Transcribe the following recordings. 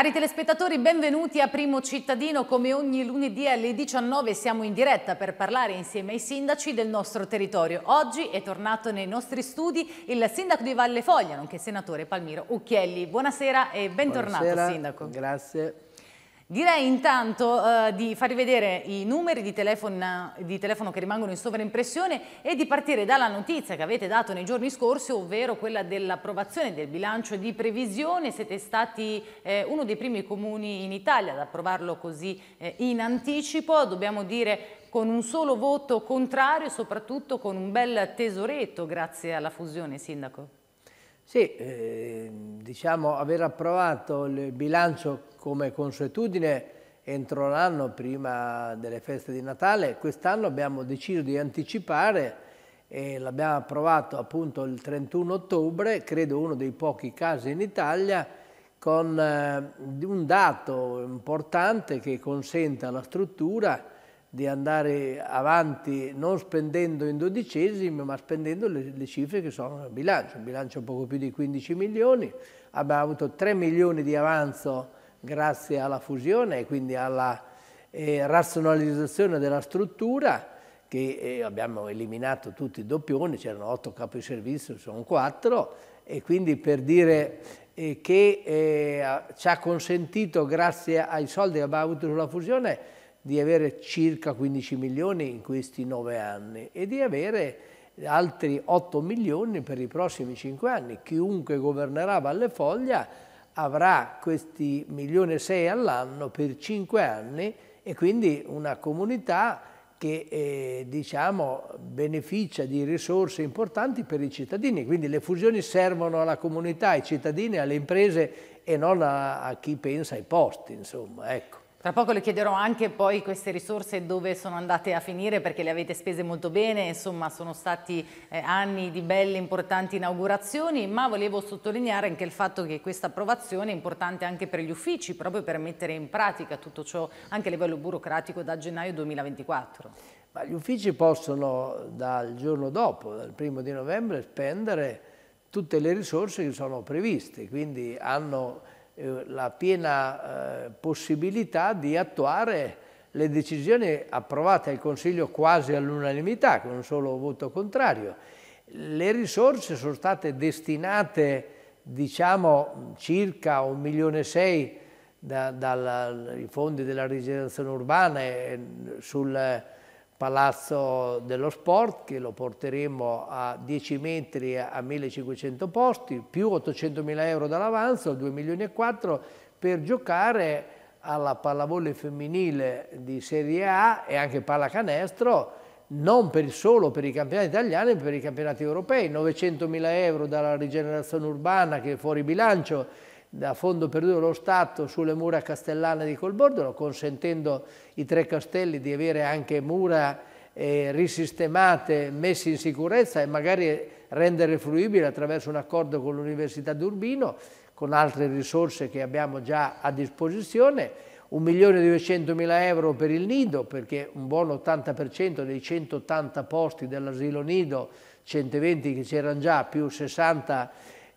Cari telespettatori, benvenuti a Primo Cittadino. Come ogni lunedì alle 19 siamo in diretta per parlare insieme ai sindaci del nostro territorio. Oggi è tornato nei nostri studi il sindaco di Valle Foglia, nonché senatore Palmiro Ucchielli. Buonasera e bentornato Buonasera, sindaco. Grazie. Direi intanto eh, di farvi vedere i numeri di telefono, di telefono, che rimangono in sovraimpressione e di partire dalla notizia che avete dato nei giorni scorsi, ovvero quella dell'approvazione del bilancio di previsione. Siete stati eh, uno dei primi comuni in Italia ad approvarlo così eh, in anticipo, dobbiamo dire con un solo voto contrario e soprattutto con un bel tesoretto grazie alla fusione, Sindaco. Sì, eh, diciamo aver approvato il bilancio come consuetudine entro l'anno prima delle feste di Natale, quest'anno abbiamo deciso di anticipare e l'abbiamo approvato appunto il 31 ottobre, credo uno dei pochi casi in Italia, con eh, un dato importante che consente alla struttura di andare avanti non spendendo in dodicesimi ma spendendo le, le, cifre che sono nel bilancio, un bilancio poco più di 15 milioni, abbiamo avuto 3 milioni di avanzo grazie alla fusione e quindi alla eh, razionalizzazione della struttura che eh, abbiamo eliminato tutti i doppioni, c'erano 8 capi servizio, sono 4 e quindi per dire eh, che eh, ci ha consentito grazie ai soldi che abbiamo avuto sulla fusione di avere circa 15 milioni in questi 9 anni e di avere altri 8 milioni per i prossimi 5 anni. Chiunque governerà Valle Foglia avrà questi milioni e 6 all'anno per 5 anni e quindi una comunità che eh, diciamo, beneficia di risorse importanti per i cittadini. Quindi le fusioni servono alla comunità, ai cittadini, alle imprese e non a, a chi pensa ai posti. Insomma, ecco. Tra poco le chiederò anche poi queste risorse dove sono andate a finire perché le avete spese molto bene, insomma sono stati eh, anni di belle importanti inaugurazioni, ma volevo sottolineare anche il fatto che questa approvazione è importante anche per gli uffici, proprio per mettere in pratica tutto ciò anche a livello burocratico da gennaio 2024. Ma gli uffici possono dal giorno dopo, dal primo di novembre, spendere tutte le risorse che sono previste, quindi hanno eh, la piena eh, possibilità di attuare le decisioni approvate al Consiglio quasi all'unanimità, con un solo voto contrario. Le risorse sono state destinate, diciamo, circa un milione e sei dai fondi della rigenerazione urbana mm, sul Palazzo dello Sport che lo porteremo a 10 metri a 1500 posti, più 800 mila euro dall'avanzo, 2 milioni e 4 per giocare alla pallavolle femminile di Serie A e anche pallacanestro, non per, solo per i campionati italiani, ma per i campionati europei. 900 mila euro dalla rigenerazione urbana che è fuori bilancio, da fondo perduto lo Stato sulle mura castellane di Colbordolo, consentendo i tre castelli di avere anche mura eh, risistemate, messe in sicurezza e magari rendere fruibile attraverso un accordo con l'Università d'Urbino, con altre risorse che abbiamo già a disposizione, 1.200.000 euro per il nido, perché un buon 80% dei 180 posti dell'asilo nido, 120 che c'erano già, più 60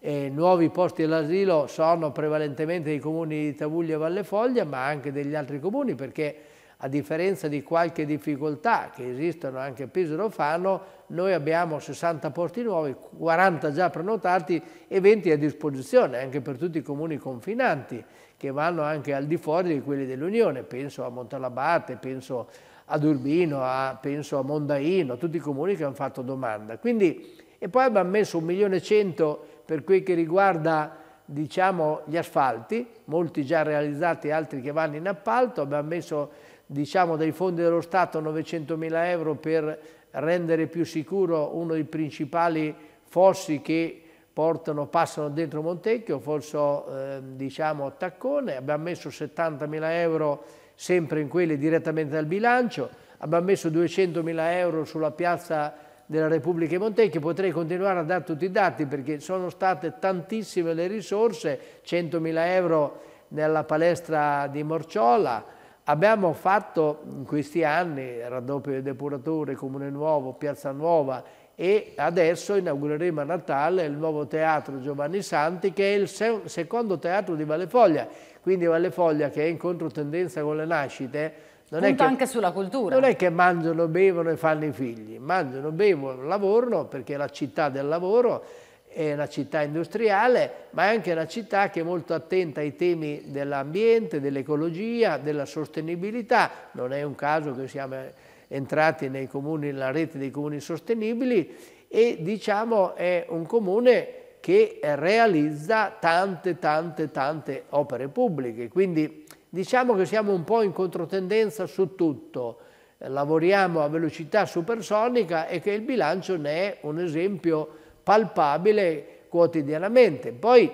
eh, nuovi posti all'asilo sono prevalentemente dei comuni di Tavuglia e Valle Foglia, ma anche degli altri comuni, perché a differenza di qualche difficoltà che esistono anche a Pisaro Fano, noi abbiamo 60 posti nuovi, 40 già prenotati e 20 a disposizione anche per tutti i comuni confinanti che vanno anche al di fuori di quelli dell'Unione, penso a Montalabate, penso ad Urbino, a, penso a Mondaino, tutti i comuni che hanno fatto domanda. Quindi, e poi abbiamo messo 1.100.000 per quel che riguarda diciamo, gli asfalti, molti già realizzati altri che vanno in appalto, abbiamo messo diciamo, dai fondi dello Stato 900 mila euro per rendere più sicuro uno dei principali fossi che portano, passano dentro Montecchio, fosso eh, diciamo, Taccone, abbiamo messo 70 mila euro sempre in quelli direttamente dal bilancio, abbiamo messo 200 mila euro sulla piazza della Repubblica Montecchio, potrei continuare a dare tutti i dati perché sono state tantissime le risorse, 100.000 euro nella palestra di Morciola, abbiamo fatto in questi anni raddoppio dei depuratori, Comune Nuovo, Piazza Nuova e adesso inaugureremo a Natale il nuovo teatro Giovanni Santi che è il secondo teatro di Valle Foglia, quindi Valle Foglia che è in controtendenza con le nascite, non Punta è che, anche sulla cultura. Non è che mangiano, bevono e fanno i figli, mangiano, bevono, lavorano perché la città del lavoro, è una città industriale, ma è anche una città che è molto attenta ai temi dell'ambiente, dell'ecologia, della sostenibilità. Non è un caso che siamo entrati nei comuni, nella rete dei comuni sostenibili e diciamo è un comune che realizza tante tante tante opere pubbliche, quindi Diciamo che siamo un po' in controtendenza su tutto, eh, lavoriamo a velocità supersonica e che il bilancio ne è un esempio palpabile quotidianamente. Poi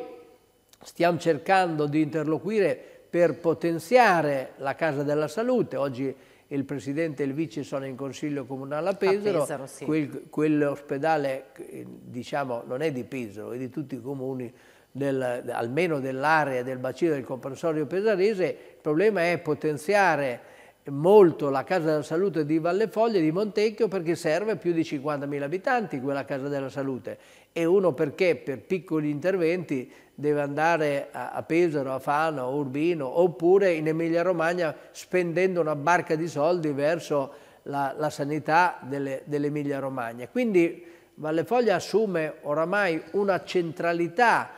stiamo cercando di interloquire per potenziare la Casa della Salute, oggi il Presidente e il Vice sono in Consiglio Comunale a Pesaro, Pesaro sì. quell'ospedale eh, diciamo, non è di Pesaro, è di tutti i comuni del, almeno dell'area del bacino del comprensorio pesarese, il problema è potenziare molto la Casa della Salute di Valle Foglia, di Montecchio, perché serve più di 50.000 abitanti quella Casa della Salute e uno perché per piccoli interventi deve andare a, a Pesaro, a Fano, a Urbino oppure in Emilia Romagna spendendo una barca di soldi verso la, la sanità dell'Emilia dell Romagna. Quindi Valle Foglia assume oramai una centralità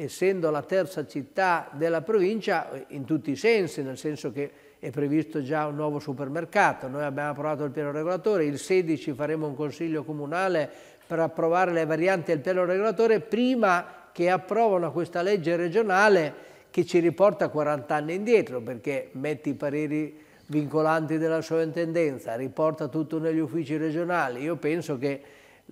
essendo la terza città della provincia in tutti i sensi, nel senso che è previsto già un nuovo supermercato, noi abbiamo approvato il piano regolatore, il 16 faremo un consiglio comunale per approvare le varianti del piano regolatore prima che approvano questa legge regionale che ci riporta 40 anni indietro perché mette i pareri vincolanti della sovrintendenza, riporta tutto negli uffici regionali. Io penso che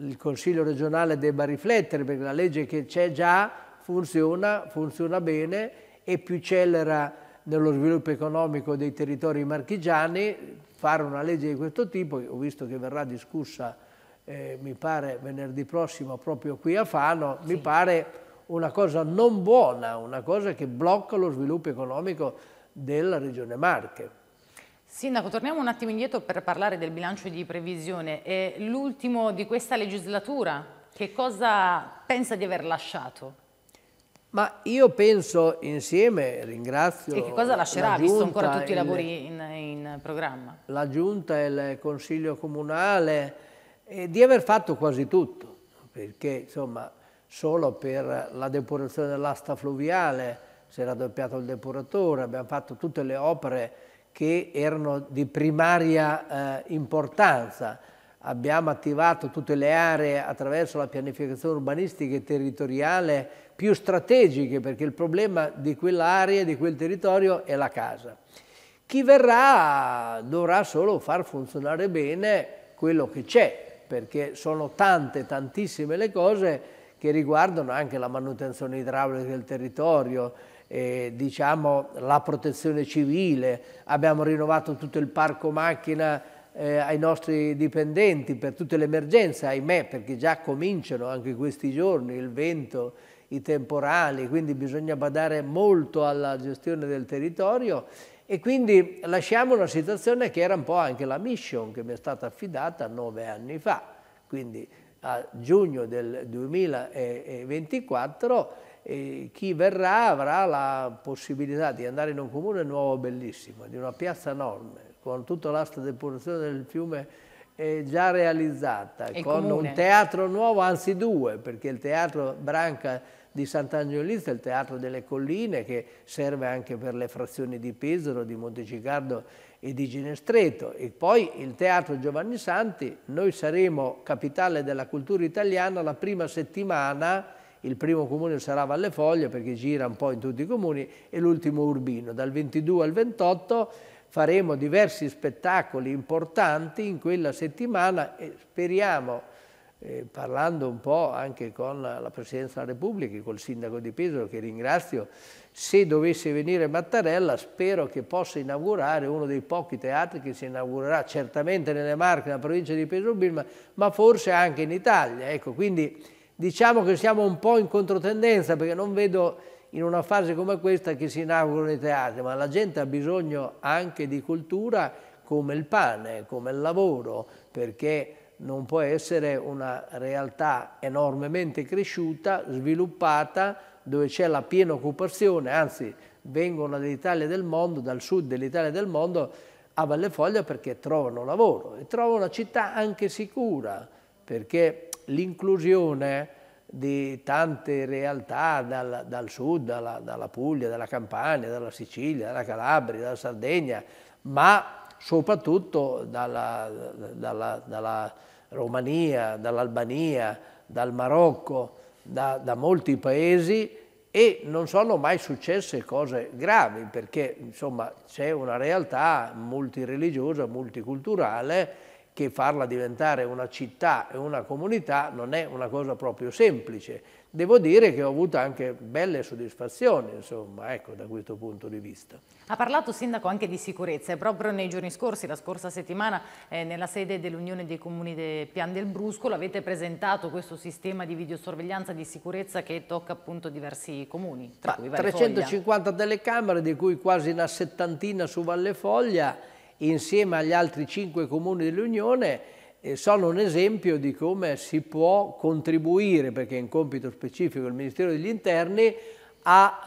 il Consiglio regionale debba riflettere perché la legge che c'è già funziona, funziona bene, è più celera nello sviluppo economico dei territori marchigiani, fare una legge di questo tipo, ho visto che verrà discussa, eh, mi pare, venerdì prossimo proprio qui a Fano, sì. mi pare una cosa non buona, una cosa che blocca lo sviluppo economico della regione Marche. Sindaco, torniamo un attimo indietro per parlare del bilancio di previsione. È l'ultimo di questa legislatura. Che cosa pensa di aver lasciato? Ma io penso insieme, ringrazio... E che cosa lascerà, la visto ancora tutti i lavori in, in programma? La Giunta e il Consiglio Comunale, eh, di aver fatto quasi tutto, perché insomma solo per la depurazione dell'asta fluviale si è raddoppiato il depuratore, abbiamo fatto tutte le opere che erano di primaria eh, importanza, abbiamo attivato tutte le aree attraverso la pianificazione urbanistica e territoriale più strategiche, perché il problema di quell'area, di quel territorio è la casa. Chi verrà dovrà solo far funzionare bene quello che c'è, perché sono tante, tantissime le cose che riguardano anche la manutenzione idraulica del territorio, eh, diciamo, la protezione civile, abbiamo rinnovato tutto il parco macchina eh, ai nostri dipendenti per tutte le emergenze, ahimè, perché già cominciano anche questi giorni il vento i temporali, quindi bisogna badare molto alla gestione del territorio e quindi lasciamo una situazione che era un po' anche la mission che mi è stata affidata nove anni fa, quindi a giugno del 2024 eh, chi verrà avrà la possibilità di andare in un comune nuovo bellissimo, di una piazza enorme, con tutta l'asta depurazione del fiume eh, già realizzata, e con comune. un teatro nuovo, anzi due, perché il teatro Branca di Sant'Angelo Lizza, il Teatro delle Colline, che serve anche per le frazioni di Pesaro, di Montecicardo e di Ginestreto. E poi il Teatro Giovanni Santi, noi saremo capitale della cultura italiana la prima settimana, il primo comune sarà Valle Foglia perché gira un po' in tutti i comuni, e l'ultimo Urbino, dal 22 al 28 faremo diversi spettacoli importanti in quella settimana e speriamo eh, parlando un po' anche con la Presidenza della Repubblica, e col Sindaco di Pesaro che ringrazio, se dovesse venire Mattarella spero che possa inaugurare uno dei pochi teatri che si inaugurerà certamente nelle Marche, nella provincia di Pesaro Birma, ma forse anche in Italia. Ecco, quindi diciamo che siamo un po' in controtendenza perché non vedo in una fase come questa che si inaugurano i teatri, ma la gente ha bisogno anche di cultura come il pane, come il lavoro, perché non può essere una realtà enormemente cresciuta, sviluppata, dove c'è la piena occupazione, anzi vengono dall'Italia e del mondo, dal sud dell'Italia e del mondo, a Valle Foglia perché trovano lavoro e trovano una città anche sicura, perché l'inclusione di tante realtà dal, dal sud, dalla, dalla Puglia, dalla Campania, dalla Sicilia, dalla Calabria, dalla Sardegna, ma soprattutto dalla, dalla, dalla Romania, dall'Albania, dal Marocco, da, da, molti paesi e non sono mai successe cose gravi perché insomma c'è una realtà multireligiosa, multiculturale che farla diventare una città e una comunità non è una cosa proprio semplice Devo dire che ho avuto anche belle soddisfazioni, insomma, ecco, da questo punto di vista. Ha parlato, Sindaco, anche di sicurezza e proprio nei giorni scorsi, la scorsa settimana, eh, nella sede dell'Unione dei Comuni de Pian del Bruscolo, avete presentato questo sistema di videosorveglianza di sicurezza che tocca appunto diversi comuni, tra Ma cui Valle 350 telecamere, di cui quasi una settantina su Valle Foglia, insieme agli altri cinque comuni dell'Unione, sono un esempio di come si può contribuire, perché è un compito specifico del Ministero degli Interni, a,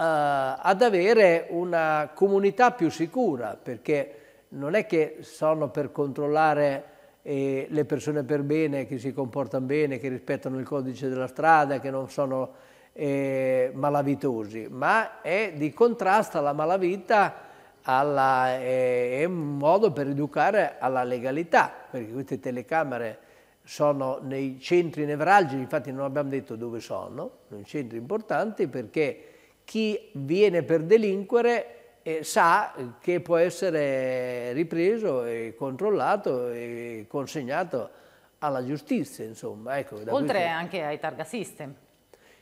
eh, ad avere una comunità più sicura, perché non è che sono per controllare eh, le persone per bene, che si comportano bene, che rispettano il codice della strada, che non sono eh, malavitosi, ma è di contrasto alla malavita alla, eh, è un modo per educare alla legalità, perché queste telecamere sono nei centri nevralgici, infatti non abbiamo detto dove sono, sono centri importanti perché chi viene per delinquere eh, sa che può essere ripreso e controllato e consegnato alla giustizia, insomma. Ecco, Oltre questo... anche ai targa system.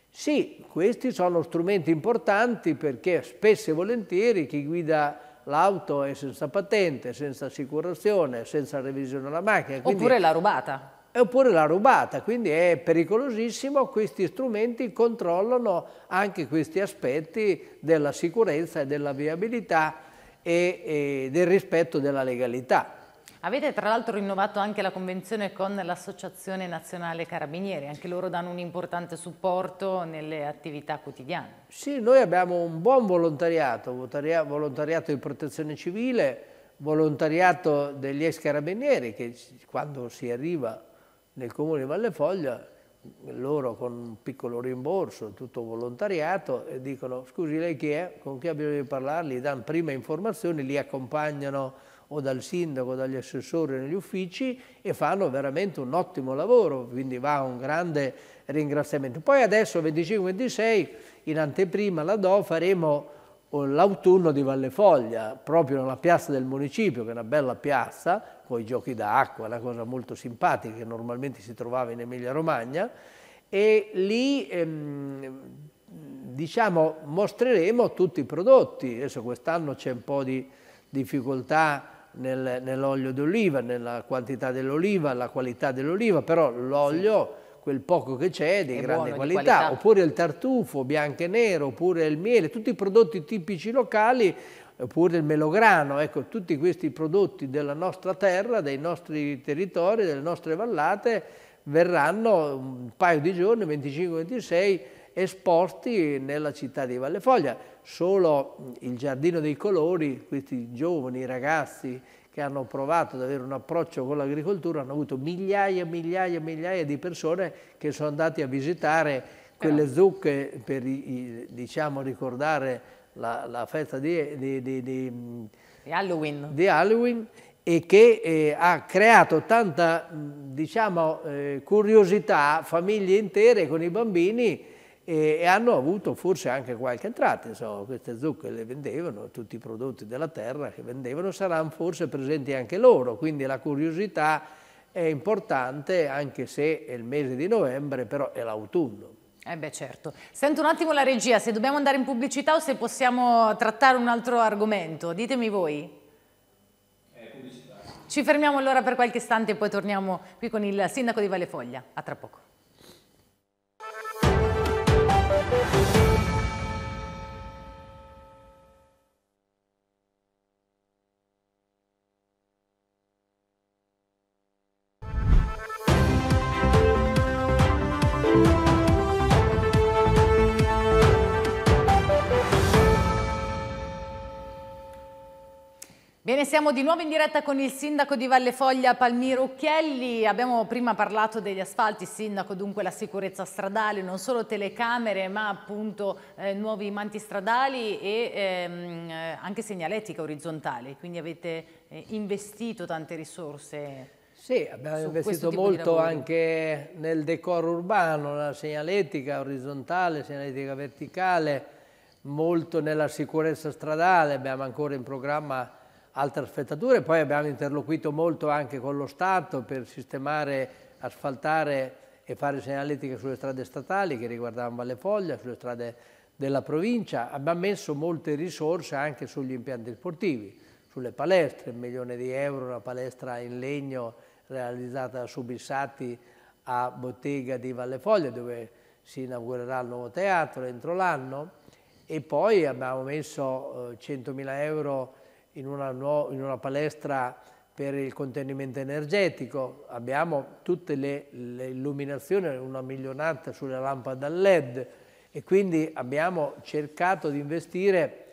Sì, questi sono strumenti importanti perché spesso e volentieri chi guida l'auto è senza patente, senza assicurazione, senza revisione della macchina. Oppure l'ha rubata. Oppure l'ha rubata, quindi è pericolosissimo, questi strumenti controllano anche questi aspetti della sicurezza e della viabilità e, e del rispetto della legalità. Avete tra l'altro rinnovato anche la convenzione con l'Associazione Nazionale Carabinieri, anche loro danno un importante supporto nelle attività quotidiane. Sì, noi abbiamo un buon volontariato, volontariato di protezione civile, volontariato degli ex carabinieri che quando si arriva nel comune di Vallefoglia loro con un piccolo rimborso, tutto volontariato, e dicono scusi lei chi è, con chi abbiamo bisogno di parlare, gli danno prima informazioni, li accompagnano o dal sindaco, dagli assessori negli uffici e fanno veramente un ottimo lavoro, quindi va un grande ringraziamento. Poi adesso 25-26 in anteprima la do faremo oh, l'autunno di Valle Foglia, proprio nella piazza del municipio, che è una bella piazza, con i giochi d'acqua, una cosa molto simpatica che normalmente si trovava in Emilia Romagna, e lì ehm, diciamo, mostreremo tutti i prodotti. Adesso quest'anno c'è un po' di difficoltà nel, nell'olio d'oliva, nella quantità dell'oliva, la qualità dell'oliva, però l'olio, sì. quel poco che c'è, è di è grande buono, qualità. Di qualità, oppure il tartufo bianco e nero, oppure il miele, tutti i prodotti tipici locali oppure il melograno, ecco, tutti questi prodotti della nostra terra, dei nostri territori, delle nostre vallate, verranno un paio di giorni, 25-26, esposti nella città di Valle Foglia. Solo mm, il Giardino dei Colori, questi giovani ragazzi che hanno provato ad avere un approccio con l'agricoltura, hanno avuto migliaia e migliaia e migliaia di persone che sono andate a visitare quelle zucche per diciamo, ricordare la, la festa di, di, di, mm, di, Halloween. di Halloween e che eh, ha creato tanta mm, diciamo, eh, curiosità, famiglie intere con i bambini e, hanno avuto forse anche qualche entrata, insomma, queste zucche le vendevano, tutti i prodotti della terra che vendevano saranno forse presenti anche loro, quindi la curiosità è importante anche se è il mese di novembre, però è l'autunno. Eh beh certo. Sento un attimo la regia, se dobbiamo andare in pubblicità o se possiamo trattare un altro argomento, ditemi voi. Eh, Ci fermiamo allora per qualche istante e poi torniamo qui con il sindaco di Vallefoglia. A tra poco. Thank you. siamo di nuovo in diretta con il sindaco di Valle Foglia Palmiro Occhielli. Abbiamo prima parlato degli asfalti, sindaco, dunque la sicurezza stradale, non solo telecamere, ma appunto eh, nuovi manti stradali e ehm, eh, anche segnaletica orizzontale. Quindi avete eh, investito tante risorse. Sì, abbiamo investito molto anche nel decoro urbano, nella segnaletica orizzontale, segnaletica verticale, molto nella sicurezza stradale. Abbiamo ancora in programma altre aspettature, poi abbiamo interloquito molto anche con lo Stato per sistemare, asfaltare e fare segnaletica sulle strade statali che riguardavano Valle Foglia, sulle strade della provincia, abbiamo messo molte risorse anche sugli impianti sportivi, sulle palestre, un milione di euro, una palestra in legno realizzata su Bissatti a Bottega di Valle Foglia dove si inaugurerà il nuovo teatro entro l'anno e poi abbiamo messo 100.000 eh, euro in una, in una palestra per il contenimento energetico, abbiamo tutte le, le illuminazioni, una milionata sulle lampade a LED e quindi abbiamo cercato di investire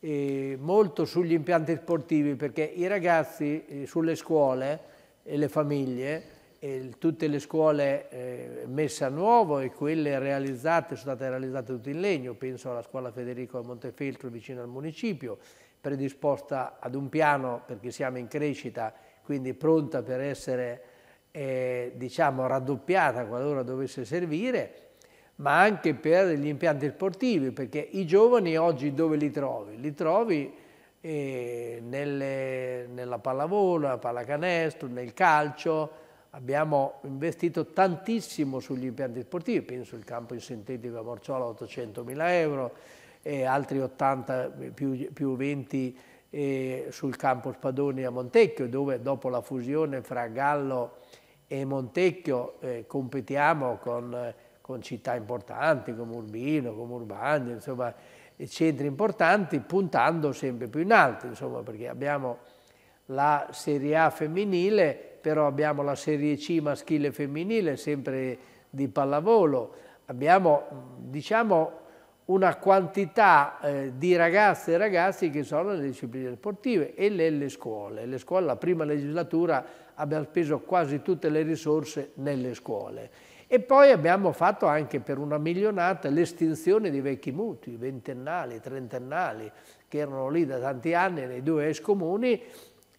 eh, molto sugli impianti sportivi perché i ragazzi eh, sulle scuole e le famiglie, eh, tutte le scuole eh, messe a nuovo e quelle realizzate sono state realizzate tutte in legno, penso alla scuola Federico a Montefeltro vicino al municipio predisposta ad un piano perché siamo in crescita, quindi pronta per essere eh, diciamo, raddoppiata qualora dovesse servire, ma anche per gli impianti sportivi, perché i giovani oggi dove li trovi? Li trovi eh, nelle, nella pallavolo, nella pallacanestro, nel calcio, abbiamo investito tantissimo sugli impianti sportivi, penso il campo in sintetico a Morciola 800 mila euro, eh, altri 80 più, più 20 eh, sul campo Spadoni a Montecchio, dove dopo la fusione fra Gallo e Montecchio eh, competiamo con, con, città importanti come Urbino, come Urbagna, insomma centri importanti puntando sempre più in alto, insomma, perché abbiamo la Serie A femminile, però abbiamo la Serie C maschile e femminile sempre di pallavolo, abbiamo diciamo una quantità eh, di ragazze e ragazzi che sono nelle discipline sportive e nelle scuole. Le scuole, la prima legislatura, abbiamo speso quasi tutte le risorse nelle scuole. E poi abbiamo fatto anche per una milionata l'estinzione di vecchi mutui, ventennali, trentennali, che erano lì da tanti anni nei due ex comuni,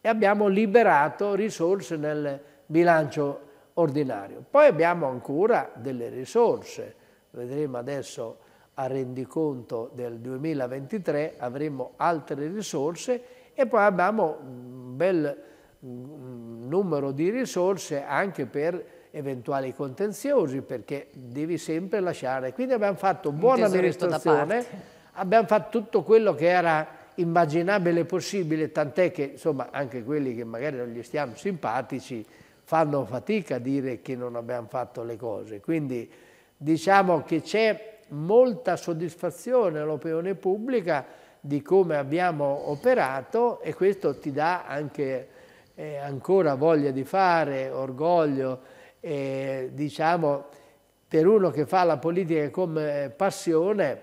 e abbiamo liberato risorse nel bilancio ordinario. Poi abbiamo ancora delle risorse, vedremo adesso a rendiconto del 2023 avremo altre risorse e poi abbiamo un bel numero di risorse anche per eventuali contenziosi perché devi sempre lasciare. Quindi abbiamo fatto buona amministrazione, abbiamo fatto tutto quello che era immaginabile possibile, tant'è che insomma anche quelli che magari non gli stiamo simpatici fanno fatica a dire che non abbiamo fatto le cose. Quindi diciamo che c'è molta soddisfazione all'opinione pubblica di come abbiamo operato e questo ti dà anche eh, ancora voglia di fare, orgoglio, eh, diciamo per uno che fa la politica con passione,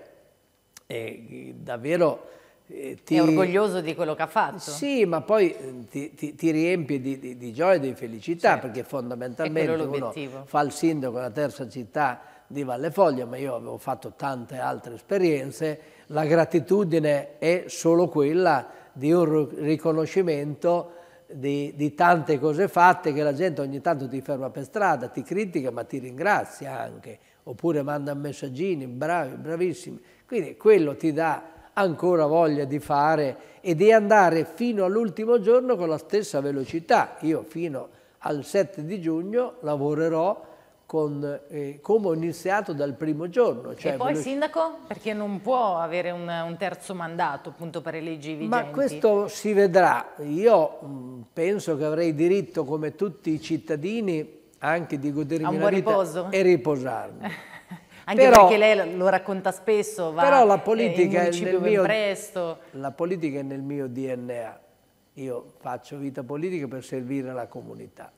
eh, davvero... Eh, ti... È orgoglioso di quello che ha fatto. Sì, ma poi eh, ti, ti, ti riempie di, di, di, gioia e di felicità, certo. perché fondamentalmente uno fa il sindaco della terza città di Valle Foglia, ma io avevo fatto tante altre esperienze, la gratitudine è solo quella di un riconoscimento di, di, tante cose fatte che la gente ogni tanto ti ferma per strada, ti critica ma ti ringrazia anche, oppure manda messaggini, bravi, bravissimi. Quindi quello ti dà ancora voglia di fare e di andare fino all'ultimo giorno con la stessa velocità. Io fino al 7 di giugno lavorerò con, eh, come ho iniziato dal primo giorno. Cioè e poi volevo... sindaco? Perché non può avere un, un, terzo mandato appunto per le leggi vigenti. Ma questo si vedrà. Io mh, mm, penso che avrei diritto come tutti i cittadini anche di godermi A un buon riposo. e riposarmi. anche però, perché lei lo racconta spesso, va però la politica, eh, è mio, la politica è nel mio DNA. Io faccio vita politica per servire la comunità.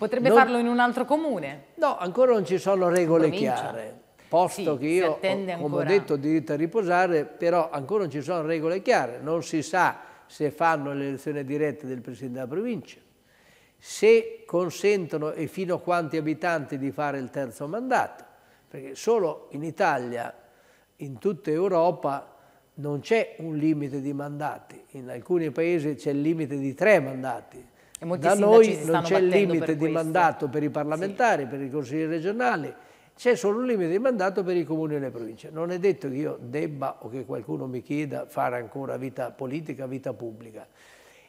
Potrebbe non... farlo in un altro comune? No, ancora non ci sono regole Provincia. chiare. Posto sì, che io, come ho detto, ho diritto a riposare, però ancora non ci sono regole chiare. Non si sa se fanno le elezioni dirette del Presidente della Provincia, se consentono e fino a quanti abitanti di fare il terzo mandato. Perché solo in Italia, in tutta Europa, non c'è un limite di mandati. In alcuni paesi c'è il limite di tre mandati e da noi non c'è il limite di mandato per i parlamentari, sì. per i consigli regionali, c'è solo un limite di mandato per i comuni e le province. Non è detto che io debba o che qualcuno mi chieda fare ancora vita politica, vita pubblica.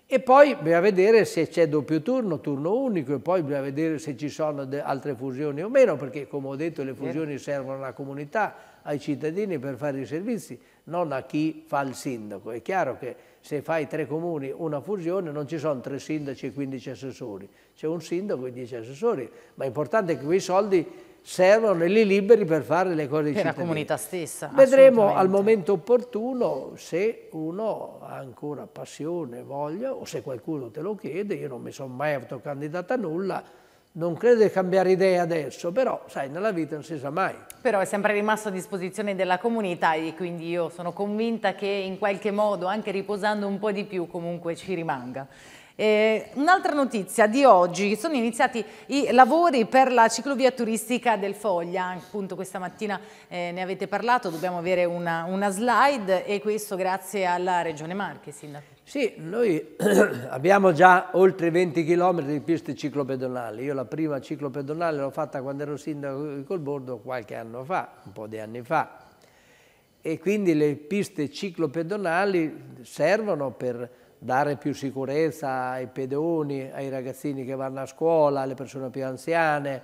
E poi bisogna vedere se c'è doppio turno, turno unico, e poi bisogna vedere se ci sono altre fusioni o meno, perché come ho detto le fusioni servono alla comunità, ai cittadini per fare i servizi non a chi fa il sindaco. È chiaro che se fai tre comuni una fusione non ci sono tre sindaci e 15 assessori, c'è un sindaco e 10 assessori, ma l'importante è che quei soldi servono e li liberi per fare le cose per cittadini. la comunità stessa. Vedremo al momento opportuno se uno ha ancora passione, voglia o se qualcuno te lo chiede, io non mi sono mai autocandidata a nulla, non credo di cambiare idea adesso, però sai, nella vita non si sa mai. Però è sempre rimasto a disposizione della comunità e quindi io sono convinta che in qualche modo, anche riposando un po' di più, comunque ci rimanga. Un'altra notizia di oggi, sono iniziati i lavori per la ciclovia turistica del Foglia, appunto questa mattina eh, ne avete parlato, dobbiamo avere una, una slide e questo grazie alla Regione Marche, Sindaco. Sì, noi abbiamo già oltre 20 km di piste ciclopedonali. Io la prima ciclopedonale l'ho fatta quando ero sindaco di Colbordo qualche anno fa, un po' di anni fa. E quindi le piste ciclopedonali servono per dare più sicurezza ai pedoni, ai ragazzini che vanno a scuola, alle persone più anziane,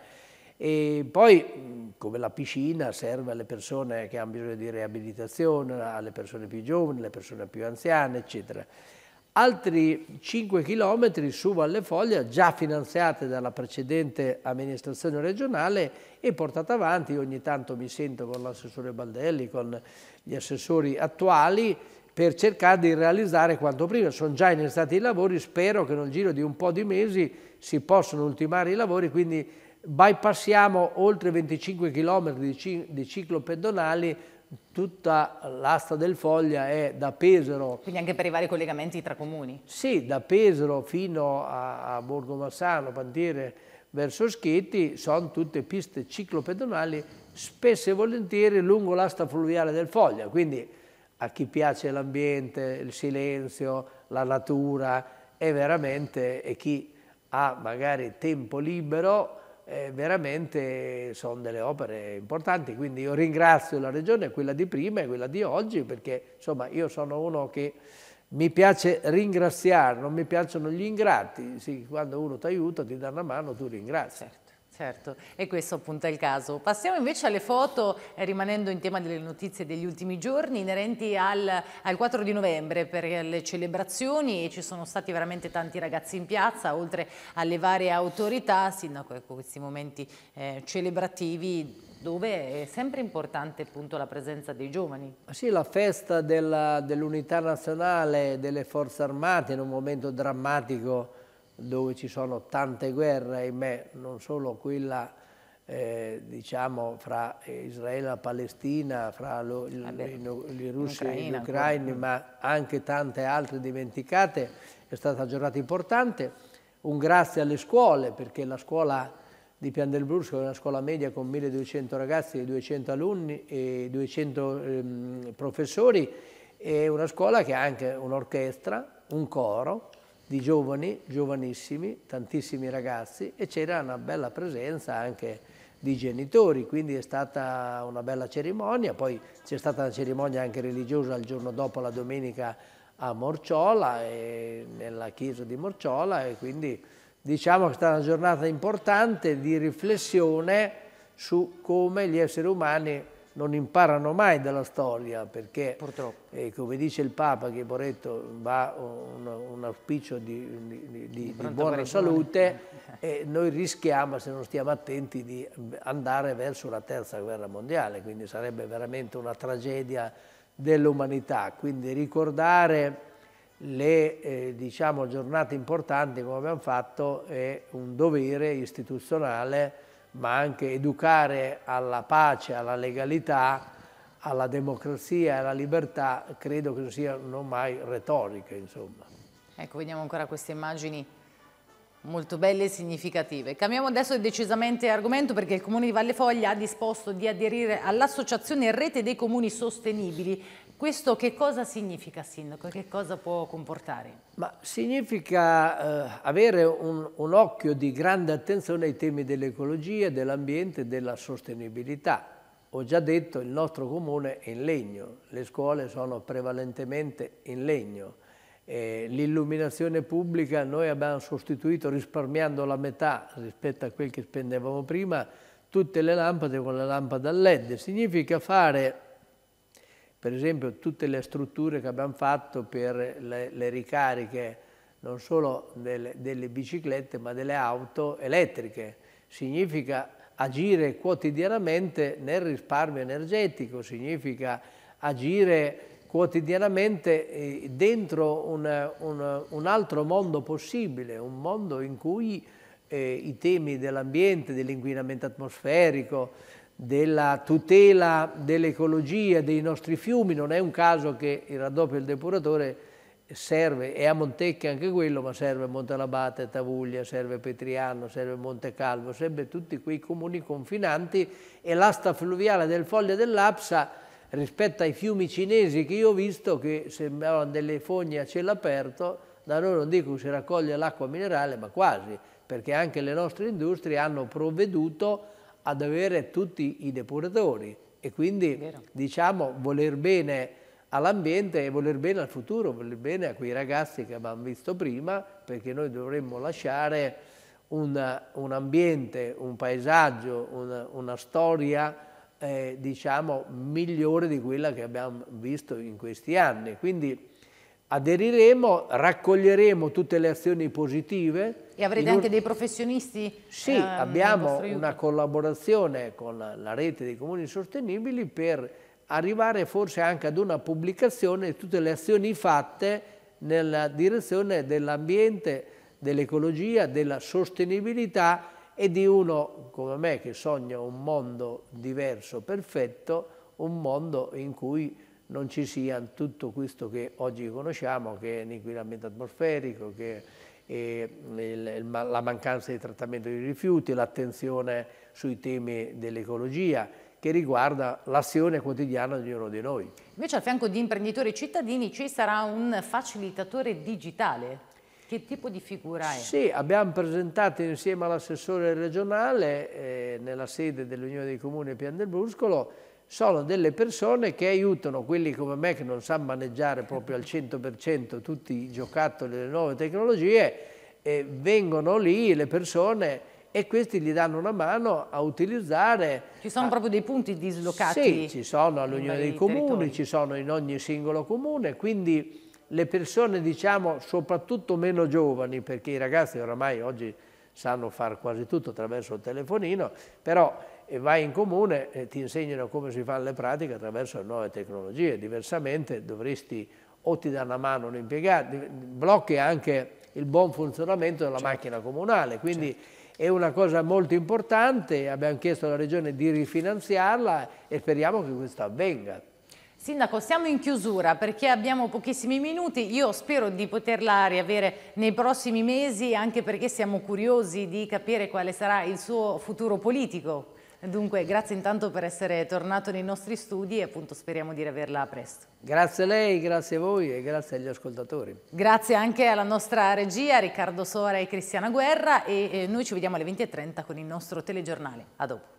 e poi, come la piscina, serve alle persone che hanno bisogno di riabilitazione, alle persone più giovani, alle persone più anziane, eccetera. Altri 5 km su Valle Foglia, già finanziate dalla precedente amministrazione regionale e portate avanti. Ogni tanto mi sento con l'assessore Baldelli, con gli assessori attuali, per cercare di realizzare quanto prima. Sono già iniziati i lavori, spero che nel giro di un po' di mesi si possano ultimare i lavori, quindi bypassiamo oltre 25 km di, ciclo pedonali tutta l'asta del Foglia è da Pesaro. Quindi anche per i vari collegamenti tra comuni? Sì, da Pesaro fino a, Borgo Massano, Pantiere, verso Schetti, sono tutte piste ciclopedonali spesso e volentieri lungo l'asta fluviale del Foglia, quindi a chi piace l'ambiente, il silenzio, la natura, è veramente, e chi ha magari tempo libero, eh, veramente sono delle opere importanti, quindi io ringrazio la Regione, quella di prima e quella di oggi, perché insomma io sono uno che mi piace ringraziare, non mi piacciono gli ingrati, sì, quando uno ti aiuta, ti dà una mano, tu ringrazi. Certo. Certo, e questo appunto è il caso. Passiamo invece alle foto, eh, rimanendo in tema delle notizie degli ultimi giorni, inerenti al, al, 4 di novembre per le celebrazioni e ci sono stati veramente tanti ragazzi in piazza, oltre alle varie autorità, sindaco, ecco questi momenti eh, celebrativi dove è sempre importante appunto la presenza dei giovani. Sì, la festa dell'unità dell nazionale delle forze armate in un momento drammatico dove ci sono tante guerre, ahimè, non solo quella eh, diciamo, fra Israele e Palestina, fra i russi e gli ucraini, ma anche tante altre dimenticate, è stata una giornata importante. Un grazie alle scuole, perché la scuola di Pian del Brusco è una scuola media con 1200 ragazzi, 200 alunni e 200 ehm, professori, è una scuola che ha anche un'orchestra, un coro, di giovani, giovanissimi, tantissimi ragazzi e c'era una bella presenza anche di genitori, quindi è stata una bella cerimonia, poi c'è stata una cerimonia anche religiosa il giorno dopo la domenica a Morciola, nella chiesa di Morciola e quindi diciamo che è stata una giornata importante di riflessione su come gli esseri umani non imparano mai dalla storia perché, eh, come dice il Papa, che Boretto va eh, un, un auspicio di, di, di, di buona salute, eh, noi rischiamo, se non stiamo attenti, di andare verso la terza guerra mondiale, quindi sarebbe veramente una tragedia dell'umanità. Quindi ricordare le eh, diciamo, giornate importanti come abbiamo fatto è un dovere istituzionale ma anche educare alla pace, alla legalità, alla democrazia e alla libertà, credo che non siano mai retoriche, insomma. Ecco, vediamo ancora queste immagini molto belle e significative. Cambiamo adesso decisamente argomento perché il Comune di Valle Foglia ha disposto di aderire all'Associazione Rete dei Comuni Sostenibili questo che cosa significa, Sindaco? Che cosa può comportare? Ma significa eh, avere un, un, occhio di grande attenzione ai temi dell'ecologia, dell'ambiente e della sostenibilità. Ho già detto, il nostro comune è in legno, le scuole sono prevalentemente in legno. Eh, L'illuminazione pubblica noi abbiamo sostituito, risparmiando la metà rispetto a quel che spendevamo prima, tutte le lampade con la lampada LED. Significa fare per esempio tutte le strutture che abbiamo fatto per le, le ricariche non solo delle, delle biciclette ma delle auto elettriche. Significa agire quotidianamente nel risparmio energetico, significa agire quotidianamente eh, dentro un, un, un, altro mondo possibile, un mondo in cui eh, i temi dell'ambiente, dell'inquinamento atmosferico, della tutela dell'ecologia, dei nostri fiumi, non è un caso che il raddoppio del depuratore serve, è a Montecchia anche quello, ma serve Montalabate, Tavuglia, serve Petriano, serve Monte Calvo, serve tutti quei comuni confinanti e l'asta fluviale del Foglio dell'Apsa rispetto ai fiumi cinesi che io ho visto che sembravano delle fogne a cielo aperto, da noi non dico che si raccoglie l'acqua minerale, ma quasi, perché anche le nostre industrie hanno provveduto ad avere tutti i depuratori e quindi diciamo voler bene all'ambiente e voler bene al futuro, voler bene a quei ragazzi che abbiamo visto prima, perché noi dovremmo lasciare un, un ambiente, un paesaggio, una, una storia eh, diciamo migliore di quella che abbiamo visto in questi anni. Quindi aderiremo, raccoglieremo tutte le azioni positive. E avrete un... anche dei professionisti? Sì, eh, abbiamo una collaborazione con la, la rete dei comuni sostenibili per arrivare forse anche ad una pubblicazione di tutte le azioni fatte nella direzione dell'ambiente, dell'ecologia, della sostenibilità e di uno come me che sogna un mondo diverso, perfetto, un mondo in cui non ci sia tutto questo che oggi conosciamo, che è l'inquinamento atmosferico, che è la mancanza di trattamento dei rifiuti, l'attenzione sui temi dell'ecologia, che riguarda l'azione quotidiana di ognuno di noi. Invece al fianco di imprenditori cittadini ci sarà un facilitatore digitale. Che tipo di figura è? Sì, abbiamo presentato insieme all'assessore regionale eh, nella sede dell'Unione dei Comuni Pian del Bruscolo sono delle persone che aiutano quelli come me che non sanno maneggiare proprio al 100% tutti i giocattoli delle nuove tecnologie, e vengono lì le persone e questi gli danno una mano a utilizzare. Ci sono a... proprio dei punti dislocati? Sì, ci sono all'Unione dei Comuni, territori. ci sono in ogni singolo comune, quindi le persone diciamo soprattutto meno giovani, perché i ragazzi oramai oggi sanno fare quasi tutto attraverso il telefonino, però e vai in comune e ti insegnano come si fanno le pratiche attraverso le nuove tecnologie, diversamente dovresti o ti dà una mano un impiegato, blocchi anche il buon funzionamento della certo. macchina comunale, quindi certo. è una cosa molto importante, abbiamo chiesto alla Regione di rifinanziarla e speriamo che questo avvenga. Sindaco, siamo in chiusura perché abbiamo pochissimi minuti, io spero di poterla riavere nei prossimi mesi anche perché siamo curiosi di capire quale sarà il suo futuro politico. Dunque grazie intanto per essere tornato nei nostri studi e appunto speriamo di riaverla presto. Grazie a lei, grazie a voi e grazie agli ascoltatori. Grazie anche alla nostra regia Riccardo Sora e Cristiana Guerra e eh, noi ci vediamo alle 20.30 con il nostro telegiornale. A dopo.